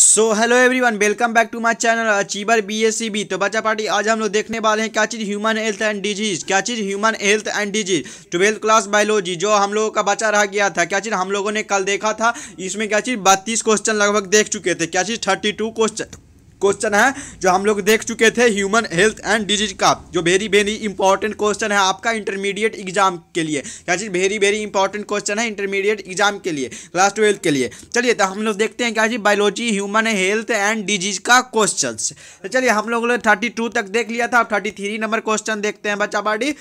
So hello everyone welcome back to my channel achiever BSCB तो बच्चा party आज हम लोग देखने वाले हैं क्या चीज़ ह्यूमन हेल्थ एंड डिजीज क्या चीज़ human health and disease twelfth class biology जो हम लोगों का बचा रह गया था क्या चीज़ हम लोगों ने कल देखा था इसमें क्या चीज़ बत्तीस क्वेश्चन लगभग देख चुके थे क्या चीज़ थर्टी क्वेश्चन क्वेश्चन है जो हम लोग देख चुके थे ह्यूमन हेल्थ एंड डिजीज का जो वेरी वेरी इंपॉर्टेंट क्वेश्चन है आपका इंटरमीडिएट एग्जाम के लिए क्या चीज़ वेरी वेरी इंपॉर्टेंट क्वेश्चन है इंटरमीडिएट एग्जाम के लिए क्लास ट्वेल्थ के लिए चलिए तो हम लोग देखते हैं क्या चीज़ biology human health and disease का क्वेश्चन तो चलिए हम लोगों ने थर्टी तक देख लिया था अब थर्टी नंबर क्वेश्चन देखते हैं बच्चा बाड़ी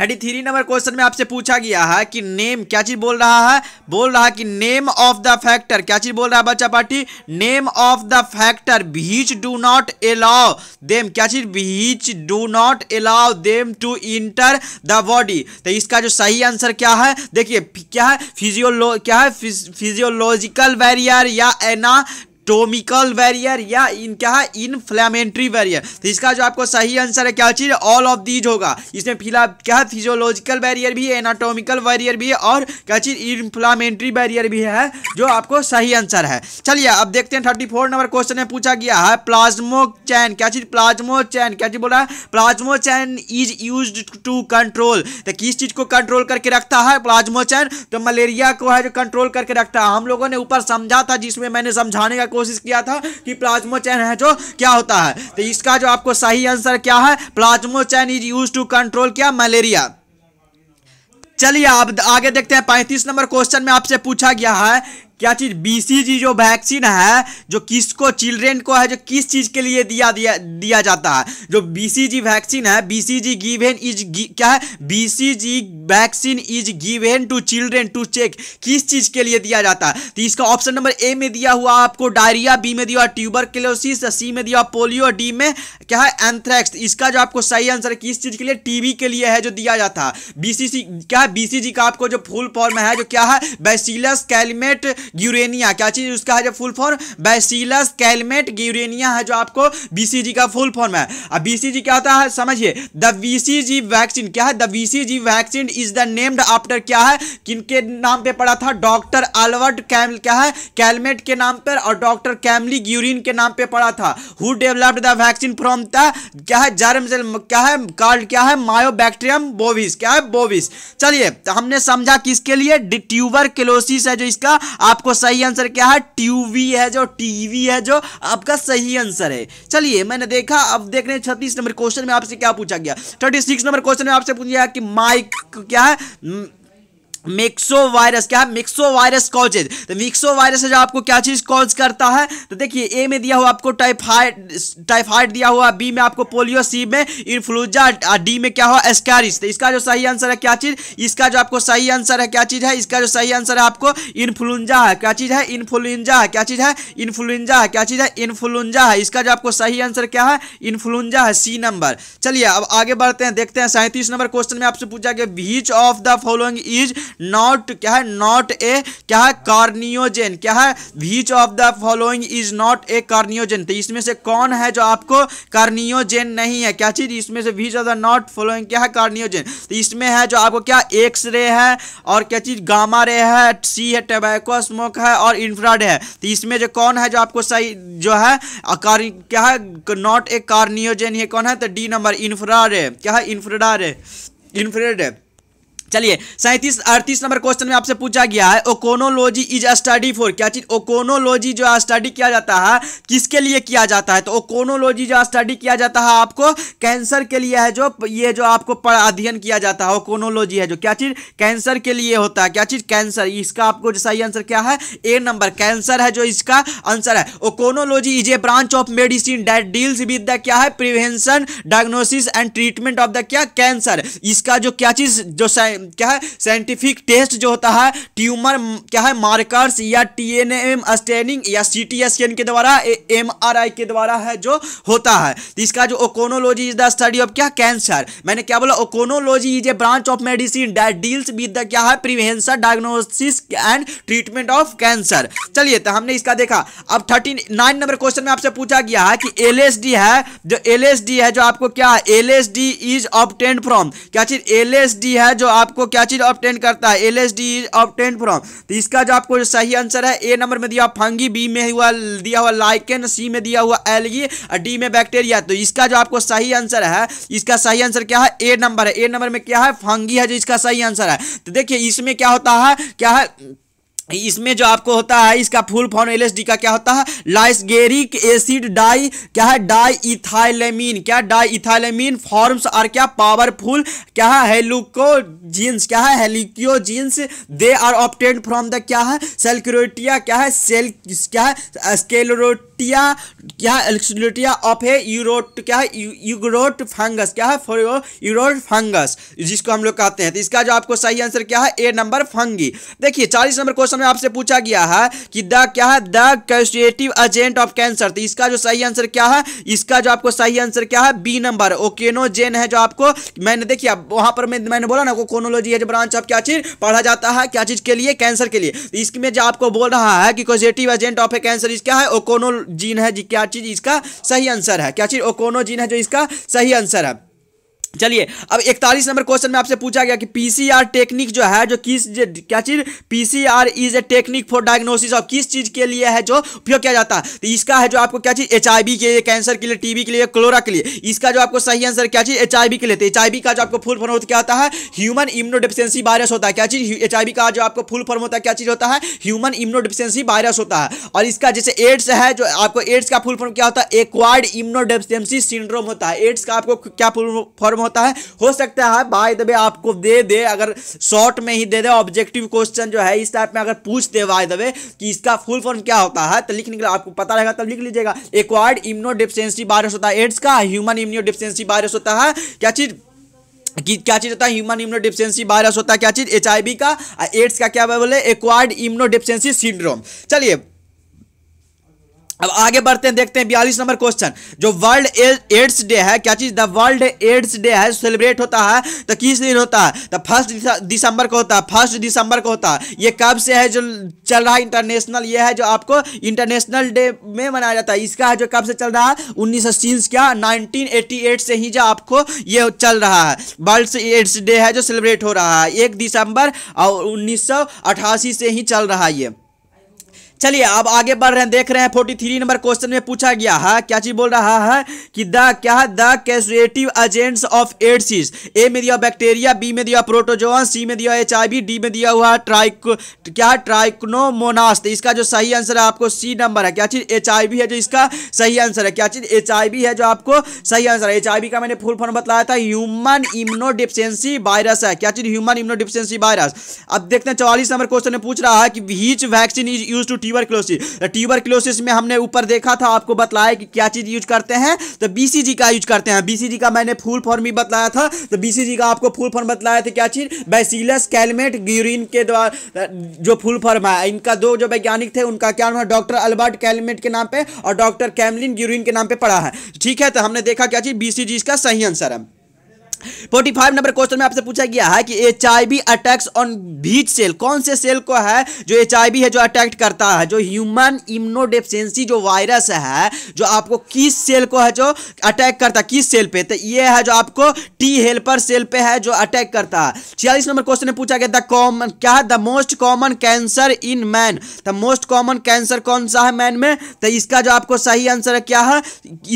थर्टी थ्री नंबर क्वेश्चन में आपसे पूछा गया है कि नेम क्या चीज बोल रहा है बोल रहा है कि नेम ऑफ द फैक्टर क्या चीज बोल रहा है बच्चा party name of the factor which do not allow them क्या चीज which do not allow them to enter the body तो इसका जो सही आंसर क्या है देखिए क्या है फिजियोलो क्या है फिजियोलॉजिकल बैरियर या एना एटोमिकल वेरियर या इन क्या है इनफ्लामेंट्री वेरियर तो इसका जो आपको सही आंसर है क्या चीज ऑल ऑफ दीज होगा इसमें फिलहाल क्या है फिजियोलॉजिकल बैरियर भी एनाटोमिकल बैरियर भी है और क्या चीज इन्फ्लामेंट्री बैरियर भी है जो आपको सही आंसर है चलिए अब देखते हैं थर्टी फोर नंबर क्वेश्चन में पूछा गया है प्लाज्मो चैन क्या चीज प्लाज्मो चैन क्या चीज बोला है plasmochin is use to control तो किस चीज को कंट्रोल करके रखता है प्लाज्मो चैन तो मलेरिया को है जो कंट्रोल करके रखता है हम लोगों ने ऊपर समझा था जिसमें मैंने समझाने का कोशिश किया था कि प्लाज्मो चैन है जो क्या होता है तो इसका जो आपको सही आंसर क्या है plasmochin is use to control क्या मलेरिया चलिए आप आगे देखते हैं पैंतीस नंबर क्वेश्चन में आपसे पूछा गया है क्या चीज बीसीजी जो वैक्सीन है जो किसको चिल्ड्रेन को है जो किस चीज के लिए दिया दिया दिया जाता है जो बीसीजी वैक्सीन है बीसीजी गिवेन इज क्या है BCG vaccine is given to children to check किस चीज के लिए दिया जाता है तो इसका ऑप्शन नंबर ए में दिया हुआ आपको डायरिया बी में दिया क्लोसिस सी में दिया पोलियो डी में क्या है एंथ्रेक्स तो इसका जो आपको सही आंसर है किस चीज के लिए टीबी के लिए है जो दिया जाता है बीसीसी क्या है बीसीजी का आपको जो फुल फॉर्म है जो क्या है बैसिलस कैलमेट यूरेनिया क्या चीज उसका है जो full form bacillus Calmette Guerin है जो आपको बीसीजी का फुल फॉर्म है अब बीसीजी क्या होता है समझिए द बीसीजी वैक्सीन क्या है the BCG vaccine is the named after क्या है किनके नाम पे पड़ा था डॉक्टर अल्बर्ट कैम क्या है कैलमेट के नाम पर और डॉक्टर कैमली ग्यूरिन के नाम पे पड़ा था who developed the vaccine from the क्या है जर्म सेल क्या है कार्ड क्या है मायोबैक्टीरियम बोविस क्या है बोविस चलिए तो हमने समझा किसके लिए डिट्यूबर क्लोसिस है जो इसका आप आपको सही आंसर क्या है ट्यूवी है जो टीवी है जो आपका सही आंसर है चलिए मैंने देखा अब देख रहे हैं छत्तीस नंबर क्वेश्चन में आपसे क्या पूछा गया थर्टी सिक्स नंबर क्वेश्चन में आपसे पूछा गया कि माइक क्या है मिक्सो वायरस क्या है मिक्सो वायरस कॉजेज तो मिक्सो वायरस जो आपको क्या चीज कॉज करता है तो देखिए ए में दिया हुआ आपको टाइफाइड टाइफाइड दिया हुआ बी में आपको पोलियो सी में इन्फ्लूजा डी में क्या हुआ एस्कारिस तो इसका जो सही आंसर है क्या चीज इसका जो आपको सही आंसर है क्या चीज है इसका जो सही आंसर है आपको इन्फ्लुंजा है क्या चीज है इन्फ्लुंजा है क्या चीज है इन्फ्लुंजा है क्या चीज है इन्फ्लुंजा है इसका जो आपको सही आंसर क्या है इन्फ्लुंजा है सी नंबर चलिए अब आगे बढ़ते हैं देखते हैं सैंतीस नंबर क्वेश्चन में आपसे पूछा गया which of the following is not क्या है नॉट ए क्या है कार्नियोजेन क्या है which of the following is not a carcinogen तो इसमें से कौन है जो आपको कार्नियोजेन नहीं है क्या चीज इसमें से which of the not following क्या है कार्नियोजेन तो इसमें है जो आपको क्या एक्स रे है और क्या चीज गामा रे है सी है टबैको स्मोक है और इंफ्राड है तो इसमें जो कौन है जो आपको सही जो है क्या है नॉट ए कार्नियोजेन ये कौन है तो डी नंबर इंफ्राड क्या है इंफ्राड इंफ्रेड है चलिए सैंतीस अड़तीस नंबर क्वेश्चन में आपसे पूछा गया है ओकोनोलॉजी इज स्टडी फॉर क्या चीज ओकोनोलॉजी जो स्टडी किया जाता है किसके लिए किया जाता है तो ओकोनोलॉजी जो स्टडी किया जाता है आपको कैंसर के लिए है जो ये जो आपको अध्ययन किया जाता है ओकोनोलॉजी है जो क्या चीज कैंसर के लिए होता है क्या चीज कैंसर इसका आपको जो सही आंसर क्या है ए नंबर कैंसर है जो इसका आंसर है oncology is a branch of medicine that deals with the क्या है prevention diagnosis and treatment of the क्या कैंसर इसका जो क्या चीज जो क्या है साइंटिफिक टेस्ट जो होता है ट्यूमर क्या है मार्कर्स या टीएनएम स्टेनिंग या सीटी स्कैन के द्वारा एमआरआई के द्वारा है जो होता है तो इसका जो oncology is the study of क्या कैंसर मैंने क्या बोला oncology is a branch of medicine that deals with the क्या है prevention diagnosis and treatment of cancer चलिए तो हमने इसका देखा अब थर्टी नाइन नंबर क्वेश्चन में आपसे पूछा गया है कि एल है जो एल है जो आपको क्या है एल इज ऑप्टेंड फ्रॉम क्या चीज एल है जो आप आपको क्या चीज ऑप्टेन करता है L S D is obtain from तो इसका जो आपको सही आंसर है ए नंबर में दिया फंगी बी में हुआ दिया हुआ लाइकन सी में दिया हुआ एलगी और डी में बैक्टीरिया तो इसका जो आपको सही आंसर है इसका सही आंसर क्या है ए नंबर है ए नंबर में क्या है फंगी है जो इसका सही आंसर है तो देखिए इसमें क्या होता है क्या है इसमें जो आपको होता है इसका फुल फॉर्म एलएसडी का क्या होता है लाइसगेरिक एसिड डाई क्या है डाई इथाइलेमीन क्या डाई इथाइलेमीन फॉर्म्स आर क्या पावरफुल क्या है हेलुको जीन्स क्या है hallucinogens they are obtained from the क्या है सेल्क्रोटिया क्या है सेल क्या है स्केलोट क्या एल्सुलेटिया ऑफ है यूरोट क्या है यूगरोट फंगस क्या है फॉर यूरोट फंगस जिसको हम लोग कहते हैं तो इसका जो आपको सही आंसर क्या है ए नंबर फंगी देखिए चालीस नंबर क्वेश्चन क्वेश्चन में आपसे पूछा गया है कि द क्या है the causative agent of cancer तो इसका जो सही आंसर क्या है इसका जो आपको सही आंसर क्या है बी नंबर ओकेनोजेन है जो आपको मैंने देखिए वहां पर मैं, मैंने बोला ना कोनोलॉजी है जो ब्रांच ऑफ क्या चीज पढ़ा जाता है क्या चीज के लिए कैंसर के लिए तो इसमें जो आपको बोल रहा है कि causative agent of a cancer इसका है ओकोनोजीन है जी क्या चीज इसका सही आंसर है क्या चीज ओकोनोजीन है जो इसका सही आंसर है चलिए अब इकतालीस नंबर क्वेश्चन में आपसे पूछा गया कि पीसीआर टेक्निक जो है जो किस क्या चीज PCR is a technique for diagnosis और किस चीज के लिए है जो उपयोग किया जाता है तो इसका है जो आपको क्या चीज एच के लिए कैंसर के लिए टीबी के लिए क्लोरा के लिए इसका जो आपको सही आंसर क्या चीज एच के लिए एच तो आई का जो आपको फुल फॉर्म होता क्या होता है ह्यूमन इम्नो वायरस होता है क्या चीज एच का जो आपको फुल फॉर्म होता है क्या चीज होता है ह्यूमन इम्नो वायरस होता है और इसका जैसे एड्स है जो आपको एड्स का फुल फॉर्म क्या होता है एक्वाइड इम्नो सिंड्रोम होता है एड्स का आपको क्या फुल फॉर्म प्रॉब्लम होता है हो सकता है बाय द वे आपको दे दे अगर शॉर्ट में ही दे दे ऑब्जेक्टिव क्वेश्चन जो है इस टाइप में अगर पूछ दे बाय द वे कि इसका फुल फॉर्म क्या होता है तो लिखने के लिए आपको पता रहेगा तब तो लिख लीजिएगा एक्वायर्ड इम्यूनो डिफिशियंसी वायरस होता है एड्स का ह्यूमन इम्यूनो डिफिशियंसी वायरस होता है क्या चीज़ कि क्या चीज़ होता है ह्यूमन इम्यूनो डिफिशियंसी वायरस होता है क्या चीज़ एच का एड्स का क्या बोले एक्वायर्ड इम्यूनो डिफिशियंसी सिंड्रोम चलिए अब आगे बढ़ते हैं देखते हैं बयालीस नंबर क्वेश्चन जो वर्ल्ड एड्स डे है क्या चीज द वर्ल्ड एड्स डे है सेलिब्रेट होता है तो किस दिन होता है तो फर्स्ट दिसंबर को होता है फर्स्ट दिसंबर को होता है ये कब से है जो चल रहा है इंटरनेशनल ये है जो आपको इंटरनेशनल डे में मनाया जाता है इसका है जो कब से चल रहा है उन्नीस क्या नाइनटीन से ही जो आपको ये चल रहा है वर्ल्ड एड्स डे है जो सेलिब्रेट हो रहा है एक दिसंबर और उन्नीस से ही चल रहा है ये चलिए अब आगे बढ़ रहे हैं देख रहे हैं फोर्टी थ्री नंबर क्वेश्चन में पूछा गया है क्या चीज बोल रहा है कि द क्या the causative agents of AIDS is a में दिया बैक्टीरिया बी में दिया प्रोटोजोन सी में दिया एच डी में दिया हुआ ट्राइक क्या ट्राइक्नोमोनास्ट तो इसका जो सही आंसर है आपको सी नंबर है क्या चीज एच है जो इसका सही आंसर है क्या चीज एच है जो आपको सही आंसर है एच का मैंने फुल फॉर्म बताया था ह्यूमन इम्नो वायरस है क्या चीज ह्यूमन इम्नो वायरस अब देखते हैं चौवालीस नंबर क्वेश्चन में पूछ रहा है कि which vaccine is use to tuberculosis tuberculosis में हमने ऊपर देखा था आपको बतलाया कि क्या चीज़ यूज करते हैं तो बीसीजी का यूज करते हैं बीसीजी का मैंने फुल फॉर्म भी बताया था तो बीसीजी का आपको फुल फॉर्म बताया था क्या चीज़ बैसिलस कैलमेट ग्यूरिन के द्वारा जो फुल फॉर्म है इनका दो जो वैज्ञानिक थे उनका क्या नाम है डॉक्टर अल्बर्ट कैलमेट के नाम पर और डॉक्टर कैमलिन ग्यूरिन के नाम पर पढ़ा है ठीक है तो हमने देखा क्या चीज़ बीसीजी इसका सही आंसर है फोर्टी फाइव नंबर क्वेश्चन में आपसे पूछा गया है कि H attacks on which cell कौन से सेल को है जो एच है जो अटैक्ट करता है जो ह्यूमन इम्नोडेफिशेंसी जो वायरस है जो आपको किस सेल को है जो अटैक करता है किस सेल पे तो ये है जो आपको टी हेल्पर सेल पे है जो अटैक करता है छियालीस नंबर क्वेश्चन में पूछा गया द कॉमन क्या है the most common cancer in man the most common cancer कौन सा है मैन में तो इसका जो आपको सही आंसर है क्या है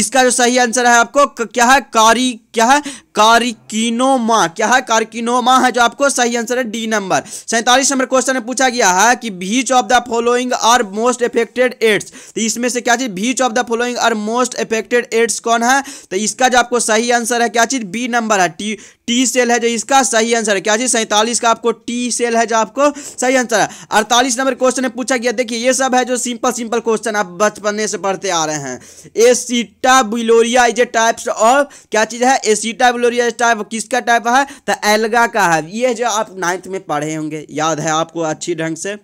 इसका जो सही आंसर है आपको क्या है कारी क्या है कारिकिनोमा क्या है कारिकिनोमा है जो आपको सही आंसर है डी नंबर सैंतालीस नंबर क्वेश्चन में पूछा गया है कि which of the following are most affected AIDS तो इसमें से क्या चीज which of the following are most affected AIDS कौन है तो इसका जो आपको सही आंसर है क्या चीज बी नंबर है टी टी सेल है जो इसका सही आंसर है क्या चीज सैंतालीस का आपको टी सेल है जो आपको सही आंसर है अड़तालीस नंबर क्वेश्चन में पूछा गया देखिए ये सब है जो सिंपल सिंपल क्वेश्चन आप बचपने से पढ़ते आ रहे हैं acetabularia is a types of क्या चीज है एसिटा ग्लोरियस टाइप किसका टाइप है तो एल्गा का है ये जो आप नाइन्थ में पढ़े होंगे याद है आपको अच्छी ढंग से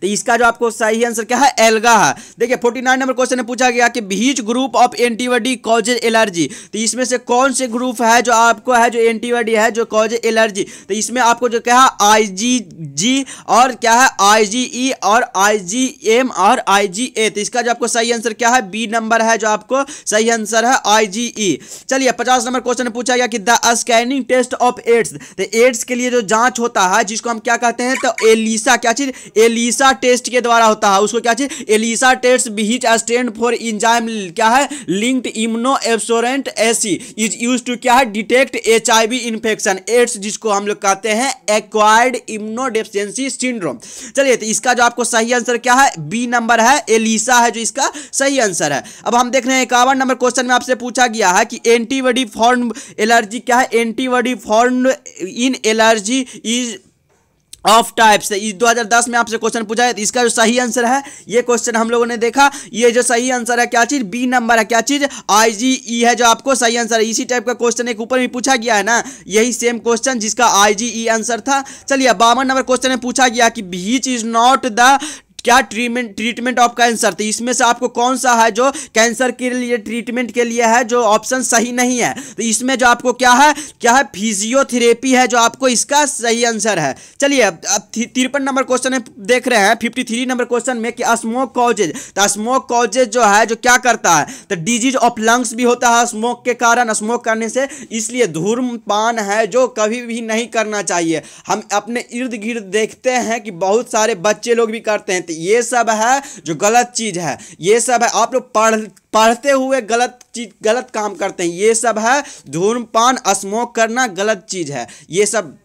तो इसका जो आपको सही आंसर क्या है एल्गा है देखिए फोर्टी नाइन नंबर क्वेश्चन में पूछा गया कि which group of antibody causes allergy तो इसमें से कौन से ग्रुप है जो आपको है जो एंटीबॉडी है जो कॉज एलर्जी तो इसमें आपको जो क्या है आईजीजी और क्या है आईजीई e और आईजीएम और आईजीए तो इसका जो आपको सही आंसर क्या है बी नंबर है जो आपको सही आंसर है आईजीई e। चलिए पचास नंबर क्वेश्चन में पूछा गया कि the scanning test of AIDS तो एड्स के लिए जो जांच होता है जिसको हम क्या कहते हैं तो एलिसा क्या चीज एलिसा एलिसा टेस्ट के द्वारा होता है उसको क्या चाहिए ELISA test which stand for enzyme क्या है linked immuno absorbent assay is use to क्या है detect H I infection AIDS जिसको हम लोग कहते हैं एक्वायर्ड इम्नो डेफिशिएंसी सिंड्रोम चलिए तो इसका जो आपको सही आंसर क्या है बी नंबर है एलिसा है जो इसका सही आंसर है अब हम देख रहे हैं इक्यावन नंबर क्वेश्चन में आपसे पूछा गया है कि एंटीबॉडी फॉर्म एलर्जी क्या है antibody form in allergy is of types तो 2010 में आपसे क्वेश्चन पूछा है तो इसका जो सही आंसर है ये क्वेश्चन हम लोगों ने देखा ये जो सही आंसर है क्या चीज बी नंबर है क्या चीज आई जी ई e है जो आपको सही आंसर है इसी टाइप का क्वेश्चन एक ऊपर भी पूछा गया है ना यही सेम क्वेश्चन जिसका आई जी ई आंसर था चलिए बावन नंबर क्वेश्चन में पूछा गया कि बीच इज नॉट द क्या ट्रीटमेंट ट्रीटमेंट ऑफ कैंसर तो इसमें से आपको कौन सा है जो कैंसर के लिए ट्रीटमेंट के लिए है जो ऑप्शन सही नहीं है तो इसमें जो आपको क्या है क्या है फिजियोथेरेपी है जो आपको इसका सही आंसर है चलिए अब तिरपन नंबर क्वेश्चन देख रहे हैं फिफ्टी थ्री नंबर क्वेश्चन में कि स्मोक कॉजेज तो स्मोक कॉजेज जो है जो क्या करता है तो डिजीज ऑफ लंग्स भी होता है स्मोक के कारण स्मोक करने से इसलिए धूम्रपान है जो कभी भी नहीं करना चाहिए हम अपने इर्द गिर्द देखते हैं कि बहुत सारे बच्चे लोग भी करते हैं तो ये सब है जो गलत चीज़ है ये सब है आप लोग पढ़ पढ़ते हुए गलत चीज गलत काम करते हैं ये सब है धूम्रपान स्मोक करना गलत चीज़ है ये सब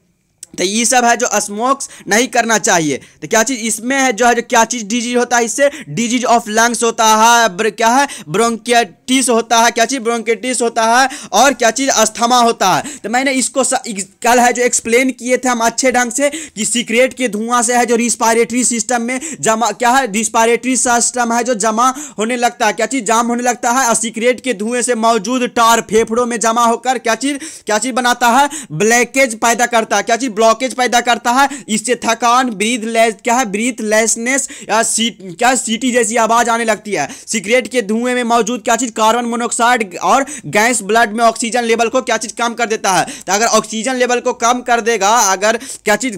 तो ये सब है जो स्मोक्स नहीं करना चाहिए तो क्या चीज़ इसमें है जो है जो क्या चीज़ डिजीज होता है इससे डिजीज ऑफ लंग्स होता है क्या है ब्रोंकिया टीस होता है क्या चीज़ ब्रोंकेटिस होता है और क्या चीज़ अस्थमा होता है तो मैंने इसको कल है जो एक्सप्लेन किए थे हम अच्छे ढंग से कि सिगरेट के धुआं से है जो रिस्पायरेटरी सिस्टम में जमा क्या है रिस्पायरेटरी सिस्टम है जो जमा होने लगता है क्या चीज़ जाम होने लगता है और सिकरेट के धुएं से मौजूद टार फेफड़ों में जमा होकर क्या चीज़ क्या चीज़ बनाता है ब्लैकेज पैदा करता है क्या चीज़ ब्लॉकेज पैदा करता है इससे थकान ब्रीथ लेस क्या है ब्रीथ लेसनेस या सी क्या सीटी जैसी आवाज़ आने लगती है सिगरेट के धुएं में मौजूद क्या चीज़ कार्बन मोनोक्साइड और गैस ब्लड में ऑक्सीजन लेवल को क्या चीज़ कम कर देता है तो अगर ऑक्सीजन लेवल को कम कर देगा अगर क्या चीज़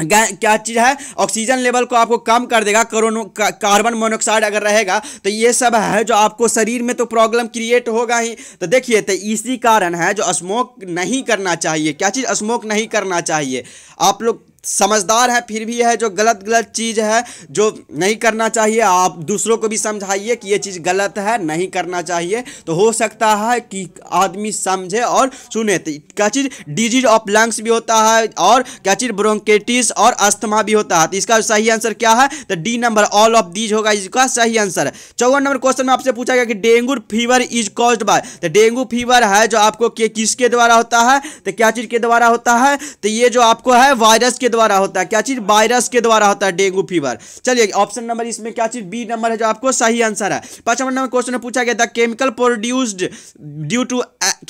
क्या चीज़ है ऑक्सीजन लेवल को आपको कम कर देगा करोनो का, कार्बन मोनोक्साइड अगर रहेगा तो ये सब है जो आपको शरीर में तो प्रॉब्लम क्रिएट होगा ही तो देखिए तो इसी कारण है जो स्मोक नहीं करना चाहिए क्या चीज़ स्मोक नहीं करना चाहिए आप लोग समझदार है फिर भी यह जो गलत गलत चीज़ है जो नहीं करना चाहिए आप दूसरों को भी समझाइए कि ये चीज़ गलत है नहीं करना चाहिए तो हो सकता है कि आदमी समझे और सुने तो क्या चीज़ डिजीज ऑफ लंग्स भी होता है और क्या चीज़ ब्रोंकेटिस और अस्थमा भी होता है तो इसका सही आंसर क्या है तो D number all of these होगा इसका सही आंसर है चौवन नंबर क्वेश्चन में आपसे पूछा गया कि dengue fever is caused by तो डेंगू फीवर है जो आपको किसके द्वारा होता है तो क्या चीज़ के द्वारा होता है तो ये जो आपको है वायरस के द्वारा होता है क्या चीज वायरस के द्वारा होता है डेंगू फीवर चलिए ऑप्शन नंबर इसमें क्या चीज बी नंबर है जो आपको सही आंसर है पचपन नंबर क्वेश्चन में पूछा गया था केमिकल प्रोड्यूस्ड ड्यू टू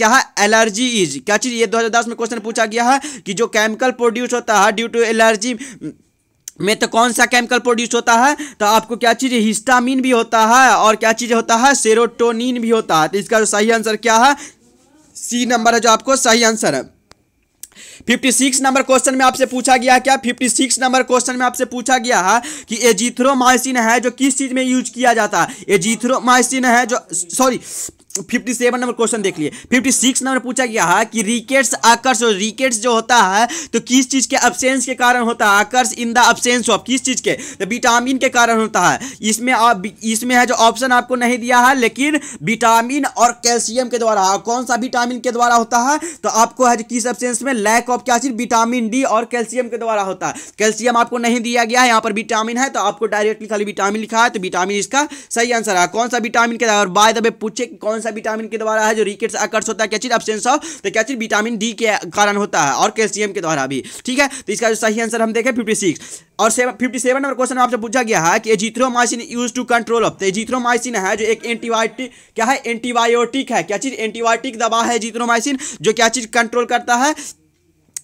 क्या है एलर्जी इज क्या चीज ये 2010 में क्वेश्चन पूछा गया है कि जो केमिकल प्रोड्यूस होता है ड्यू टू एलर्जी में तो कौन सा केमिकल प्रोड्यूस होता है तो आपको क्या चीज़ हिस्टामिन भी होता है और क्या चीज़ होता है सेरोटोनिन भी होता है तो इसका जो सही आंसर क्या है सी नंबर है जो आपको सही आंसर है 56 नंबर क्वेश्चन में आपसे पूछा गया क्या 56 नंबर क्वेश्चन में आपसे पूछा गया है कि एजिथ्रोमाइसिन है जो किस चीज में यूज किया जाता है एजिथ्रोमाइसिन है जो sorry fifty seven number question देख लिए फिफ्टी सिक्स नंबर पूछा गया है कि रिकेट्स आकर्ष और रिकेट्स जो होता है तो किस चीज़ के अब्सेंस के कारण होता है occurs in the absence of किस चीज़ के तो विटामिन के कारण होता है इसमें आप इसमें है जो ऑप्शन आपको नहीं दिया है लेकिन विटामिन और कैल्शियम के द्वारा कौन सा विटामिन के द्वारा होता है तो आपको है किस अब्सेंस में लैक ऑफ क्या चीज़ विटामिन डी और कैल्शियम के द्वारा होता है कैल्शियम आपको नहीं दिया गया है यहाँ पर विटामिन है तो आपको डायरेक्टली खाली विटामिन लिखा है तो विटामिन इसका सही आंसर है कौन सा विटामिन के द्वारा बाय दबे पूछे कौन सा विटामिन के द्वारा है जो रिकेट से आकर्ष होता है क्या चीज अब्सेंस ऑफ तो क्या चीज विटामिन डी के कारण होता है और कैल्शियम के द्वारा भी ठीक है तो इसका जो सही आंसर हम देखें फिफ्टी सिक्स और फिफ्टी सेवन नंबर क्वेश्चन आपसे पूछा गया है कि azithromycin use to control of तो एजिथ्रोमाइसिन है जो एक एंटीबायोटिक क्या है एंटीबायोटिक है क्या चीज एंटीबायोटिक दवा है एजिथ्रोमाइसिन जो क्या चीज कंट्रोल करता है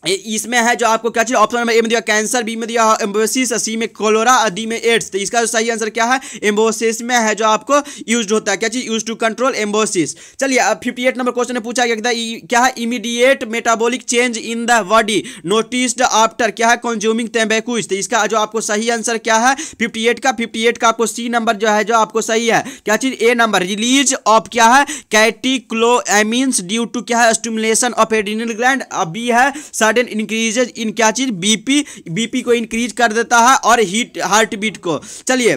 इसमें है जो आपको क्या चाहिए ऑप्शन नंबर ए में दिया कैंसर बी में दिया एम्बोसिस सी में कोलोरा और डी में एड्स तो इसका जो सही आंसर क्या है एम्बोसिस में है जो आपको यूज होता है क्या चीज यूज टू कंट्रोल एम्बोसिस चलिए अब फिफ्टी एट नंबर क्वेश्चन ने पूछा गया क्या है immediate metabolic change in the body noticed after क्या है कंज्यूमिंग तेम्बेकूज तो इसका जो आपको सही आंसर क्या है फिफ्टी का फिफ्टी का आपको सी नंबर जो है जो आपको सही है क्या चीज ए नंबर रिलीज ऑफ क्या है कैटिक्लोएमिन्स ड्यू टू क्या है स्टिमुलेशन ऑफ एडिनल ग्लैंड अब बी है सडन इंक्रीजेज इन क्या चीज़ बीपी बीपी को इंक्रीज कर देता है और हीट हार्ट बीट को चलिए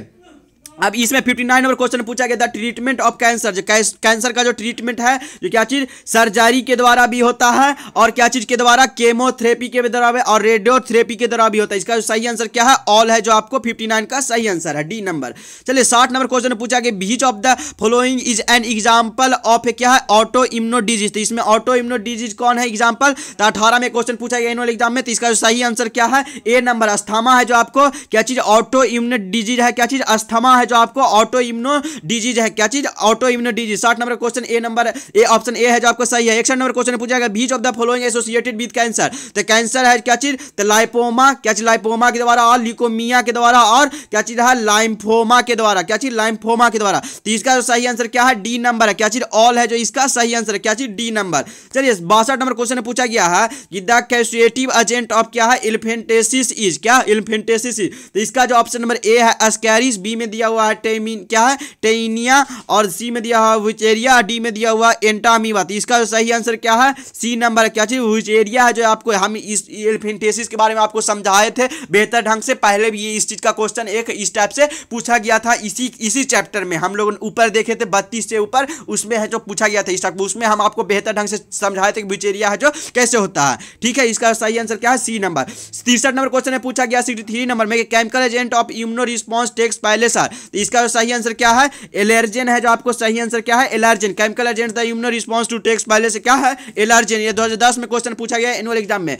अब इसमें 59 नंबर क्वेश्चन पूछा गया द ट्रीटमेंट ऑफ कैंसर जो कैंसर का जो ट्रीटमेंट है जो क्या चीज़ सर्जरी के द्वारा भी होता है और क्या चीज़ के द्वारा केमोथेरेपी के द्वारा भी और रेडियोथेरेपी के द्वारा भी होता है इसका जो सही आंसर क्या है ऑल है जो आपको 59 का सही आंसर है डी नंबर चलिए साठ नंबर क्वेश्चन पूछा गया which of the following is an example of क्या है ऑटो इम्नो डिजीज तो इसमें ऑटो इम्नो डिजीज कौन है एग्जाम्पल तो अठारह में क्वेश्चन पूछा गया एनुअल एग्जाम में तो इसका जो सही आंसर क्या है ए नंबर अस्थमा है जो आपको क्या चीज़ ऑटो इम्नो डिजीज है क्या चीज़ अस्थमा है है जो आपको ऑटो इम्यूनो डिजीज है क्या चीज ऑटो इम्यूनो डिजीज साठ number question A number A option A है जो आपको सही है इकसठ नंबर क्वेश्चन पूछा गया which of the following associated with cancer तो कैंसर है क्या चीज तो लाइपोमा क्या चीज लाइपोमा के द्वारा और लिकोमिया के द्वारा और क्या चीज है लाइम्फोमा के द्वारा क्या चीज लाइम्फोमा के द्वारा तो इसका सही आंसर क्या है डी नंबर है क्या चीज ऑल है जो इसका सही आंसर है क्या चीज डी नंबर चलिए बासठ नंबर क्वेश्चन पूछा गया है कि द कैसुएटिव एजेंट ऑफ क्या है इल्फेंटेसिस इज क्या इल्फेंटेसिस तो इसका जो ऑप्शन नंबर ए है स्कैरिस बी में दिया हुआ हुआ है टेमिन क्या है टेनिया और सी में दिया हुआ वुचेरिया डी में दिया हुआ एंटामीवा इसका सही आंसर क्या है सी नंबर क्या चीज वुचेरिया है जो आपको हम इस एल्फेंटेसिस के बारे में आपको समझाए थे बेहतर ढंग से पहले भी इस चीज़ का क्वेश्चन एक इस टाइप से पूछा गया था इसी इसी चैप्टर में हम लोग ऊपर देखे थे बत्तीस से ऊपर उसमें है जो पूछा गया था इस टाइप उसमें हम आपको बेहतर ढंग से समझाए थे बुचेरिया है जो कैसे होता है ठीक है इसका सही आंसर क्या है सी नंबर तीसरा नंबर क्वेश्चन है पूछा गया सिक्सटी थ्री नंबर में chemical agent of immuno response takes पायलेसर तो इसका जो सही आंसर क्या है एलर्जन है जो आपको सही आंसर क्या है allergen chemical agent the immuno response to takes पहले से क्या है एलर्जन ये 2010 में क्वेश्चन पूछा गया एनुअल एग्जाम में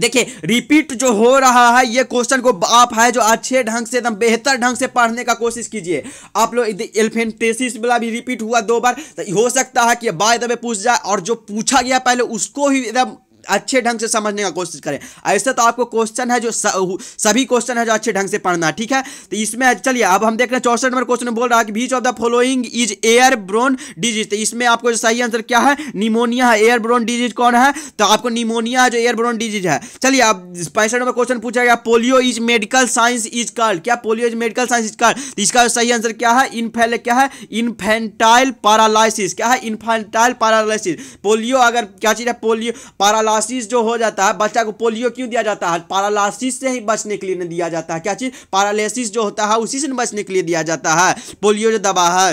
देखिए रिपीट जो हो रहा है ये क्वेश्चन को आप है जो अच्छे ढंग से एकदम बेहतर ढंग से पढ़ने का कोशिश कीजिए आप लोग एल्फेंटेसिस वाला भी रिपीट हुआ दो बार तो हो सकता है कि बाय दबे पूछ जाए और जो पूछा गया पहले उसको ही एकदम अच्छे ढंग से समझने का कोशिश करें ऐसे तो आपको क्वेश्चन है जो सभी क्वेश्चन है जो अच्छे ढंग से पढ़ना ठीक है तो इसमें चलिए अब हम देख रहे हैं चौसठ नंबर क्वेश्चन बोल रहा है कि which of the following is airborne disease तो इसमें आपको जो सही आंसर क्या है निमोनिया है एयर ब्रोन डिजीज कौन है तो आपको निमोनिया है जो एयर ब्रोन डिजीज है चलिए अब पैंसठ नंबर क्वेश्चन पूछा गया polio is medical science is cured क्या polio is medical science is cured तो इसका सही आंसर क्या है इनफेल क्या है इन्फेंटाइल पैरालिसिस क्या है इन्फेंटाइल पैरालिसिस पोलियो अगर क्या चीज़ है पोलियो पैरालाइसिस पैरालासिस जो हो जाता है बच्चा को पोलियो क्यों दिया जाता है पैरालासिस से ही बचने के लिए दिया जाता है क्या चीज़ पैरालिसिस जो होता है उसी से बचने के लिए दिया जाता है पोलियो जो दवा है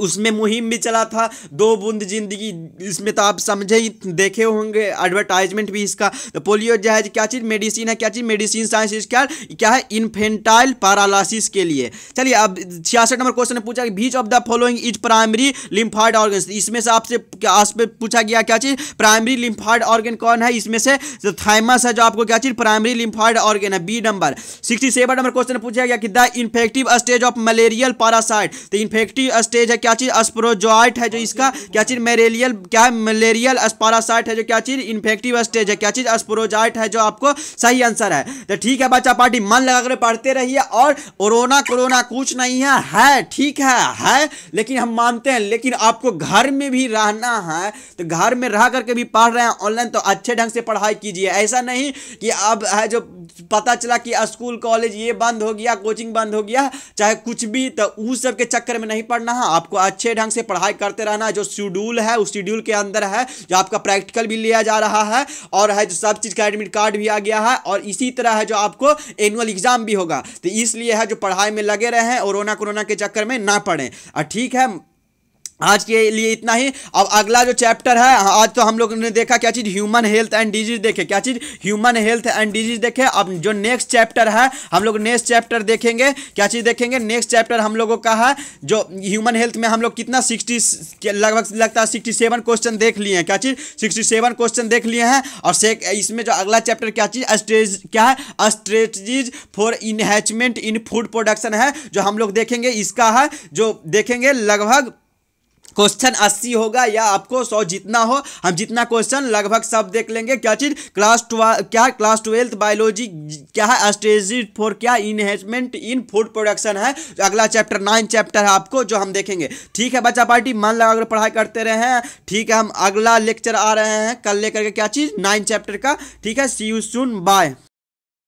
उसमें मुहिम भी चला था दो बूंद जिंदगी इसमें तो आप समझे ही देखे होंगे एडवर्टाइजमेंट भी इसका तो पोलियो जो है क्या चीज़ मेडिसिन है क्या चीज़ मेडिसिन साइंस इसका क्या है इन्फेंटाइल पैरालिसिस के लिए चलिए अब छियासठ नंबर क्वेश्चन ने पूछा कि which of the following is primary lymphoid organ इसमें से आपसे आस पे पूछा गया क्या चीज़ प्राइमरी लिम्फाइड ऑर्गन कौन है इसमें से थाइमस है जो आपको क्या चीज़ प्राइमरी लिम्फाइड ऑर्गन है B number sixty number question पूछा गया कि the infective stage of malarial parasite तो इन्फेक्टिव स्टेज है क्या चीज़ अस्प्रोजॉइट है जो इसका क्या चीज़ मेरेलियल क्या है मलेरियल अस्पारासाइट है जो क्या चीज़ इन्फेक्टिव स्टेज है क्या चीज़ अस्प्रोजॉइट है जो आपको सही आंसर है तो ठीक है बच्चा पार्टी मन लगाकर पढ़ते रहिए और कोरोना कोरोना कुछ नहीं है है ठीक है है लेकिन हम मानते हैं लेकिन आपको घर में भी रहना है तो घर में रह करके भी पढ़ रहे हैं ऑनलाइन तो अच्छे ढंग से पढ़ाई कीजिए ऐसा नहीं कि अब है जो पता चला कि स्कूल कॉलेज ये बंद हो गया कोचिंग बंद हो गया चाहे कुछ भी तो उस सब के चक्कर में नहीं पढ़ना है आप आपको अच्छे ढंग से पढ़ाई करते रहना है जो शेड्यूल है उस शेड्यूल के अंदर है जो आपका प्रैक्टिकल भी लिया जा रहा है और है जो सब चीज़ का एडमिट कार्ड भी आ गया है और इसी तरह है जो आपको एनुअल एग्जाम भी होगा तो इसलिए है जो पढ़ाई में लगे रहें और रोना कोरोना के चक्कर में ना पढ़ें ठीक है आज के लिए इतना ही अब अगला जो चैप्टर है आज तो हम लोग ने देखा क्या चीज़ ह्यूमन हेल्थ एंड डिजीज देखे क्या चीज़ ह्यूमन हेल्थ एंड डिजीज देखे अब जो नेक्स्ट चैप्टर है हम लोग नेक्स्ट चैप्टर देखेंगे क्या चीज़ देखेंगे नेक्स्ट चैप्टर हम लोगों का है जो ह्यूमन हेल्थ में हम लोग कितना सिक्सटी लगभग लगता है सिक्सटी सेवन क्वेश्चन देख लिए हैं क्या चीज़ सिक्सटी सेवन क्वेश्चन देख लिए हैं और से इसमें जो अगला चैप्टर क्या चीज़ स्ट्रेज क्या है strategies for enhancement in food production है जो हम लोग देखेंगे इसका है जो देखेंगे लगभग क्वेश्चन अस्सी होगा या आपको सौ जितना हो हम जितना क्वेश्चन लगभग सब देख लेंगे क्या चीज क्लास ट्वा क्या क्लास ट्वेल्थ बायोलॉजी क्या है स्ट्रेजी फॉर क्या इन्हेंसमेंट इन फूड प्रोडक्शन है अगला चैप्टर नाइन चैप्टर है आपको जो हम देखेंगे ठीक है बच्चा पार्टी मन लगाकर पढ़ाई करते रहे हैं ठीक है हम अगला लेक्चर आ रहे हैं कल लेकर के क्या चीज नाइन चैप्टर का ठीक है सी यू सुन बाय